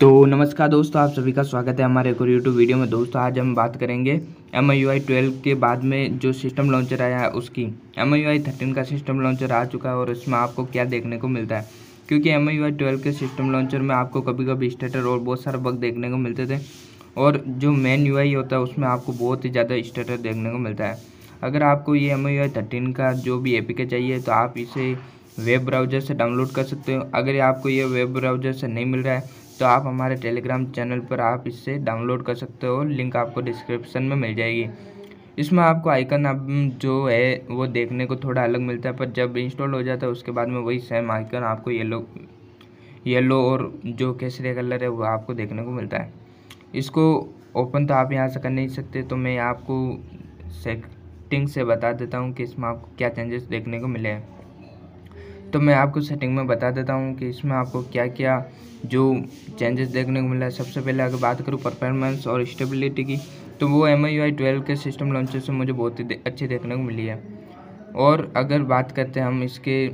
तो नमस्कार दोस्तों आप सभी का स्वागत है हमारे एक और यूट्यूब वीडियो में दोस्तों आज हम बात करेंगे एम आई यू ट्वेल्व के बाद में जो सिस्टम लॉन्चर आया है उसकी एम आई यू थर्टीन का सिस्टम लॉन्चर आ चुका है और इसमें आपको क्या देखने को मिलता है क्योंकि एम आई यू ट्वेल्व के सिस्टम लॉन्चर में आपको कभी कभी स्टेटर और बहुत सारे बग देखने को मिलते थे और जो मेन यू होता है उसमें आपको बहुत ही ज़्यादा स्टेटर देखने को मिलता है अगर आपको ये एम आई यू थर्टीन का जो भी ए चाहिए तो आप इसे वेब ब्राउज़र से डाउनलोड कर सकते हो अगर आपको ये वेब ब्राउज़र से नहीं मिल रहा है तो आप हमारे टेलीग्राम चैनल पर आप इससे डाउनलोड कर सकते हो लिंक आपको डिस्क्रिप्शन में मिल जाएगी इसमें आपको आइकन अब जो है वो देखने को थोड़ा अलग मिलता है पर जब इंस्टॉल हो जाता है उसके बाद में वही सेम आइकन आपको येलो येलो और जो केसरे कलर है वो आपको देखने को मिलता है इसको ओपन तो आप यहाँ से कर नहीं सकते तो मैं आपको सेटिंग से बता देता हूँ कि इसमें आपको क्या चेंजेस देखने को मिले हैं तो मैं आपको सेटिंग में बता देता हूँ कि इसमें आपको क्या क्या जो चेंजेस देखने को मिला है सबसे पहले अगर बात करूँ परफॉर्मेंस और स्टेबिलिटी की तो वो एम आई ट्वेल्व के सिस्टम लॉन्चर से मुझे बहुत ही दे, देखने को मिली है और अगर बात करते हैं हम इसके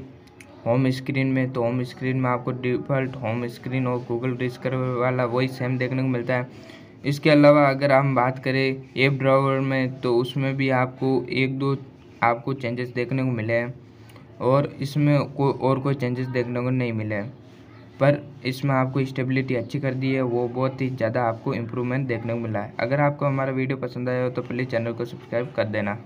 होम स्क्रीन में तो होम स्क्रीन में आपको डिफ़ॉल्ट होम स्क्रीन और गूगल डिस्कर वाला वही सेम देखने को मिलता है इसके अलावा अगर हम बात करें ऐप ड्रावर में तो उसमें भी आपको एक दो आपको चेंजेस देखने को मिले हैं और इसमें को और कोई चेंजेस देखने को नहीं मिले पर इसमें आपको स्टेबिलिटी अच्छी कर दी है वो बहुत ही ज़्यादा आपको इम्प्रूवमेंट देखने को मिला है अगर आपको हमारा वीडियो पसंद आया हो तो प्लीज़ चैनल को सब्सक्राइब कर देना